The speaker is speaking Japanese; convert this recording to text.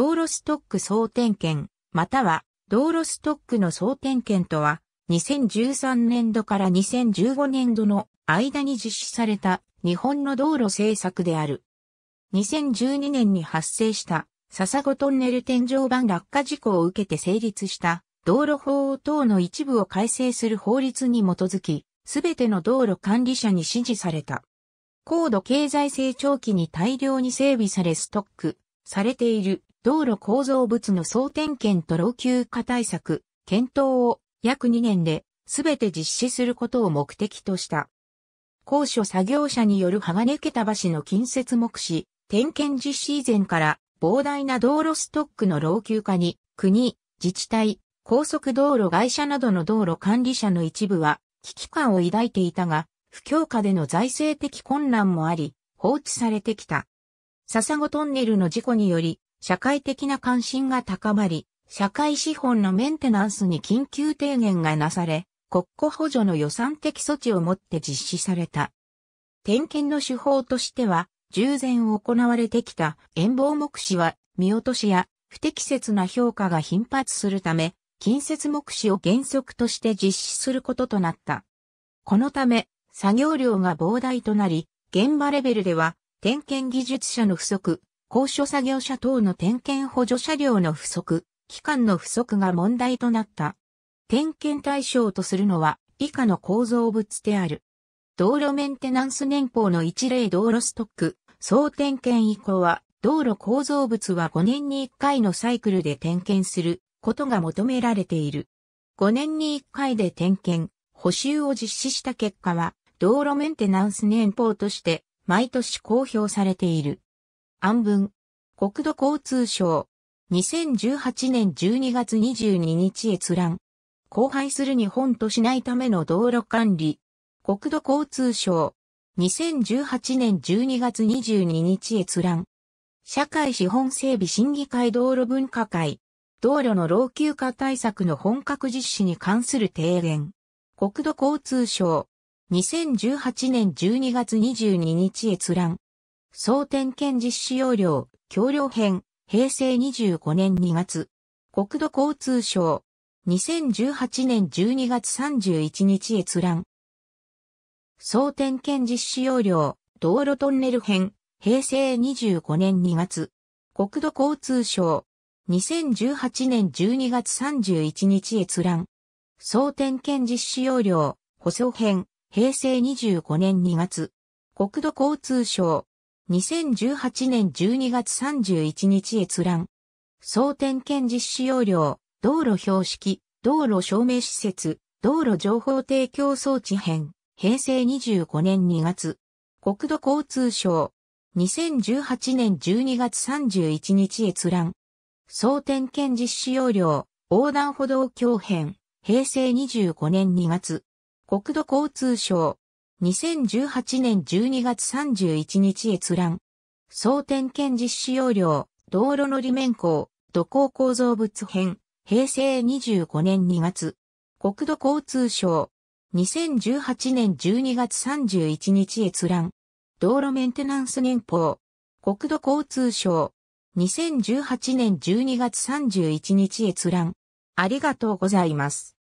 道路ストック総点検、または道路ストックの総点検とは、2013年度から2015年度の間に実施された日本の道路政策である。2012年に発生した笹子トンネル天井板落下事故を受けて成立した道路法等の一部を改正する法律に基づき、すべての道路管理者に指示された。高度経済成長期に大量に整備されストックされている道路構造物の総点検と老朽化対策、検討を約2年で全て実施することを目的とした。高所作業者による鋼桁橋の近接目視、点検実施以前から膨大な道路ストックの老朽化に、国、自治体、高速道路会社などの道路管理者の一部は危機感を抱いていたが、不況下での財政的混乱もあり、放置されてきた。笹子トンネルの事故により、社会的な関心が高まり、社会資本のメンテナンスに緊急提言がなされ、国庫補助の予算的措置をもって実施された。点検の手法としては、従前行われてきた遠望目視は見落としや不適切な評価が頻発するため、近接目視を原則として実施することとなった。このため、作業量が膨大となり、現場レベルでは、点検技術者の不足、高所作業車等の点検補助車両の不足、機関の不足が問題となった。点検対象とするのは以下の構造物である。道路メンテナンス年報の一例道路ストック、総点検以降は、道路構造物は5年に1回のサイクルで点検することが求められている。5年に1回で点検、補修を実施した結果は、道路メンテナンス年報として毎年公表されている。安文。国土交通省。2018年12月22日閲覧。荒廃する日本としないための道路管理。国土交通省。2018年12月22日閲覧。社会資本整備審議会道路分科会。道路の老朽化対策の本格実施に関する提言。国土交通省。2018年12月22日閲覧。総点検実施要領、橋梁編、平成25年2月。国土交通省。2018年12月31日閲覧。総点検実施要領、道路トンネル編、平成25年2月。国土交通省。2018年12月31日閲覧。総点検実施要領、補装編、平成25年2月。国土交通省。2018年12月31日閲覧。総点検実施要領、道路標識、道路証明施設、道路情報提供装置編、平成25年2月。国土交通省。2018年12月31日閲覧。総点検実施要領、横断歩道橋編、平成25年2月。国土交通省。2018年12月31日閲覧。総点検実施要領、道路の利面校、土工構造物編、平成25年2月。国土交通省。2018年12月31日閲覧。道路メンテナンス年報。国土交通省。2018年12月31日閲覧。ありがとうございます。